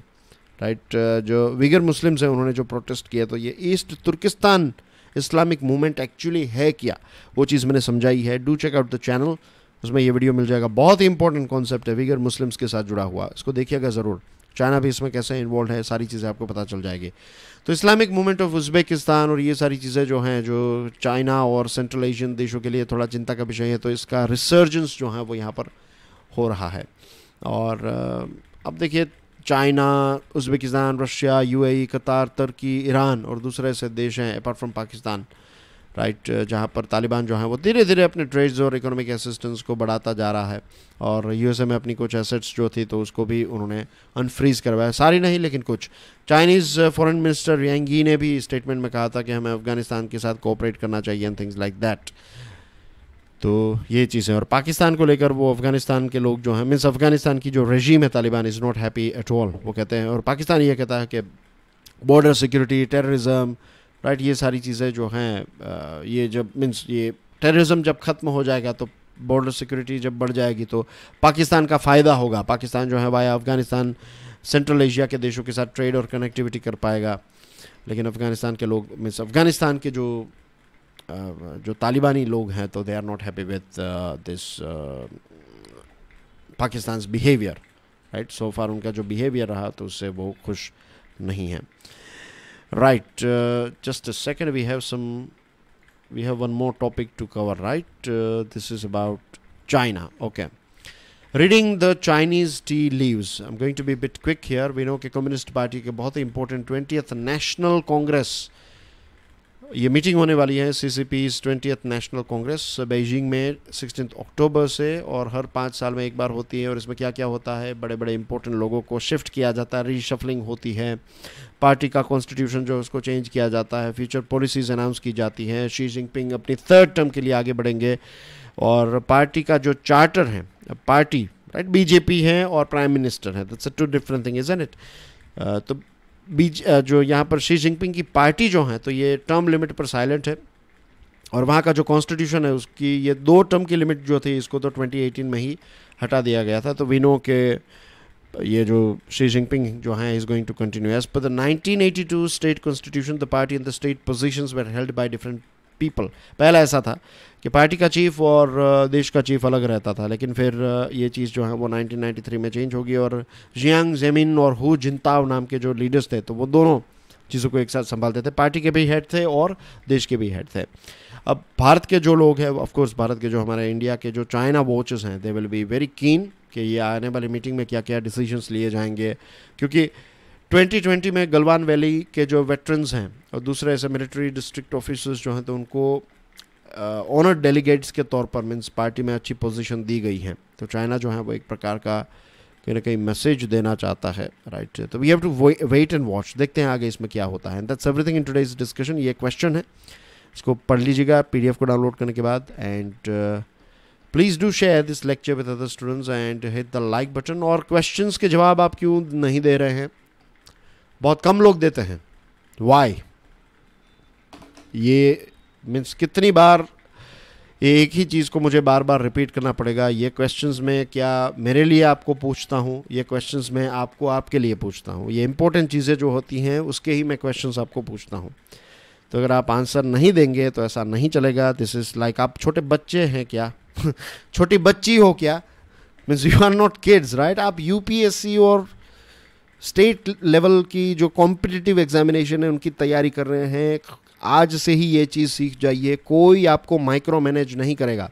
राइट जो विगर मुस्लिम्स हैं उन्होंने जो प्रोटेस्ट किया तो ये East Turkistan Islamic Movement actually है क्या वो चीज़ मैंने समझाई है do check out the channel उसमें ये वीडियो मिल जाएगा बहुत ही इंपॉर्टेंट कॉन्सेप्ट है विगर मुस्लिम्स के साथ जुड़ा हुआ इसको देखिएगा ज़रूर चाइना भी इसमें कैसे इन्वॉल्व है सारी चीज़ें आपको पता चल जाएगी तो इस्लामिक मूवमेंट ऑफ उज़्बेकिस्तान और ये सारी चीज़ें जो हैं जो चाइना और सेंट्रल एशियन देशों के लिए थोड़ा चिंता का विषय है तो इसका रिसर्जेंस जो है वो यहाँ पर हो रहा है और अब देखिए चाइना उज़्बेकिस्तान रशिया यूएई कतार तुर्की ईरान और दूसरे ऐसे देश हैं apart from Pakistan right uh, जहाँ पर तालिबान जो है वो धीरे धीरे अपने ट्रेड्स और इकोनॉमिक असिस्टेंस को बढ़ाता जा रहा है और यूएसए में अपनी कुछ एसेट्स जो थी तो उसको भी उन्होंने अनफ्रीज करवाया सारी नहीं लेकिन कुछ चाइनीज़ फॉरेन मिनिस्टर यांगी ने भी स्टेटमेंट में कहा था कि हमें अफगानिस्तान के साथ कोऑपरेट करना चाहिए एंड थिंग्स लाइक दैट तो ये चीज़ें और पाकिस्तान को लेकर वो अफगानिस्तान के लोग जो हैं मीन्स अफगानिस्तान की जो रेजीम है Taliban is not happy at all वो कहते हैं और पाकिस्तान ये कहता है कि बॉर्डर सिक्योरिटी टेररिज्म राइट ये सारी चीज़ें जो हैं ये जब मीन्स ये टेररिज्म जब ख़त्म हो जाएगा तो बॉर्डर सिक्योरिटी जब बढ़ जाएगी तो पाकिस्तान का फ़ायदा होगा पाकिस्तान जो है वाया अफ़गानिस्तान सेंट्रल एशिया के देशों के साथ ट्रेड और कनेक्टिविटी कर पाएगा लेकिन अफ़गानिस्तान के लोग मीन्स अफ़गानिस्तान के जो जो तालिबानी लोग हैं तो they are not happy with this Pakistan behaviour right so far उनका जो बिहेवियर रहा तो उससे वो खुश नहीं है right uh, just a second we have some we have one more topic to cover right uh, this is about china okay reading the chinese tea leaves i'm going to be a bit quick here we know that communist party ke important 20th national congress ये meeting होने वाली है C C P twenty national congress Beijing में sixteen October से और हर पाँच साल में एक बार होती है और इसमें क्या क्या होता है बड़े बड़े इंपॉर्टेंट लोगों को शिफ्ट किया जाता है रीशफलिंग होती है पार्टी का कॉन्स्टिट्यूशन जो उसको चेंज किया जाता है फ्यूचर पॉलिसीज अनाउंस की जाती हैं शी जिनपिंग अपनी थर्ड टर्म के लिए आगे बढ़ेंगे और पार्टी का जो चार्टर है पार्टी राइट बीजेपी है और प्राइम मिनिस्टर है that's a two different thing is an it तो बी जो यहाँ पर शी जिनपिंग की पार्टी जो है तो ये टर्म लिमिट पर साइलेंट है और वहाँ का जो कॉन्स्टिट्यूशन है उसकी ये दो टर्म की लिमिट जो थी इसको तो 2018 में ही हटा दिया गया था तो विनो के ये जो शी जिनपिंग जो हैं is going to continue as per the two state constitution the party in the state position were held by different people पहला ऐसा था कि पार्टी का चीफ और देश का चीफ अलग रहता था लेकिन फिर ये चीज़ जो है वो 1993 में चेंज होगी और जियांग जेमिन और हु जिनताव नाम के जो लीडर्स थे तो वो दोनों चीज़ों को एक साथ संभालते थे पार्टी के भी हेड थे और देश के भी हेड थे अब भारत के जो लोग हैं ऑफकोर्स भारत के जो हमारे इंडिया के जो चाइना वॉचेस हैं they will be very keen कि ये आने वाली मीटिंग में क्या क्या डिसीजंस लिए जाएंगे क्योंकि 2020 में गलवान वैली के जो वेटरन्स हैं और दूसरे ऐसे मिलिट्री डिस्ट्रिक्ट ऑफिसर्स जो हैं तो उनको ऑनर uh, डेलीगेट्स के तौर पर मीन्स पार्टी में अच्छी पोजीशन दी गई है तो चाइना जो है वो एक प्रकार का कहीं ना कहीं मैसेज देना चाहता है राइट तो we have to wait and watch देखते हैं आगे इसमें क्या होता है that's everything in today's discussion ये क्वेश्चन है इसको पढ़ लीजिएगा एफ को डाउनलोड करने के बाद and please do share this lecture with other students and hit the like button और क्वेश्चन के जवाब आप क्यों नहीं दे रहे हैं बहुत कम लोग देते हैं वाई ये मीन्स कितनी बार एक ही चीज़ को मुझे बार बार रिपीट करना पड़ेगा ये क्वेश्चंस में क्या मेरे लिए आपको पूछता हूँ ये क्वेश्चंस में आपको आपके लिए पूछता हूँ ये इंपॉर्टेंट चीज़ें जो होती हैं उसके ही मैं क्वेश्चंस आपको पूछता हूँ तो अगर आप आंसर नहीं देंगे तो ऐसा नहीं चलेगा दिस इज़ लाइक आप छोटे बच्चे हैं क्या छोटी बच्ची हो क्या means you are not kids right आप यू और स्टेट लेवल की जो कॉम्पिटिटिव एग्जामिनेशन है उनकी तैयारी कर रहे हैं आज से ही ये चीज़ सीख जाइए कोई आपको माइक्रो मैनेज नहीं करेगा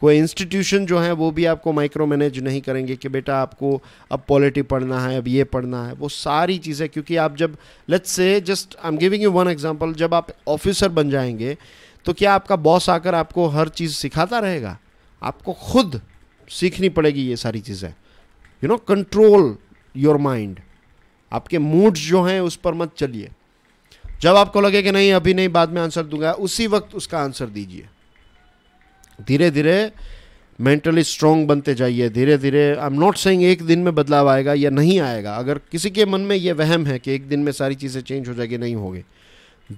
कोई इंस्टीट्यूशन जो है वो भी आपको माइक्रो मैनेज नहीं करेंगे कि बेटा आपको अब पॉलिटी पढ़ना है अब ये पढ़ना है वो सारी चीज़ें क्योंकि आप जब let's say just I am giving you one example जब आप ऑफिसर बन जाएंगे तो क्या आपका बॉस आकर आपको हर चीज़ सिखाता रहेगा आपको खुद सीखनी पड़ेगी ये सारी चीज़ें you know control your mind आपके मूड्स जो हैं उस पर मत चलिए जब आपको लगे कि नहीं अभी नहीं बाद में आंसर दूंगा उसी वक्त उसका आंसर दीजिए धीरे धीरे मेंटली स्ट्रांग बनते जाइए धीरे धीरे आई एम नॉट सेइंग एक दिन में बदलाव आएगा या नहीं आएगा अगर किसी के मन में ये वहम है कि एक दिन में सारी चीज़ें चेंज हो जाएगी नहीं होगी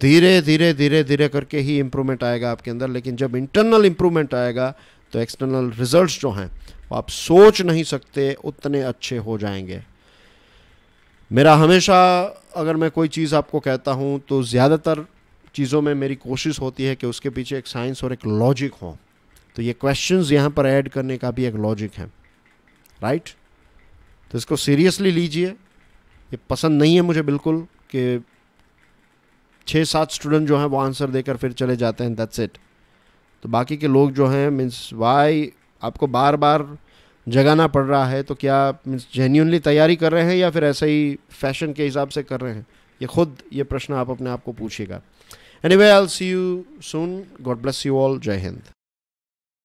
धीरे धीरे धीरे धीरे करके ही इम्प्रूवमेंट आएगा आपके अंदर लेकिन जब इंटरनल इम्प्रूवमेंट आएगा तो एक्सटर्नल रिजल्ट जो हैं वो आप सोच नहीं सकते उतने अच्छे हो जाएंगे मेरा हमेशा अगर मैं कोई चीज़ आपको कहता हूँ तो ज़्यादातर चीज़ों में मेरी कोशिश होती है कि उसके पीछे एक साइंस और एक लॉजिक हो तो ये क्वेश्चंस यहाँ पर ऐड करने का भी एक लॉजिक है राइट तो इसको सीरियसली लीजिए ये पसंद नहीं है मुझे बिल्कुल कि छः सात स्टूडेंट जो हैं वो आंसर देकर फिर चले जाते हैं दैट्स इट तो बाकी के लोग जो हैं मीन्स वाई आपको बार बार जगाना पड़ रहा है तो क्या जेन्यूनली तैयारी कर रहे हैं या फिर ऐसे ही फैशन के हिसाब से कर रहे हैं ये खुद ये प्रश्न आप अपने आप को पूछिएगा anyway I see you soon God bless you all Jai Hind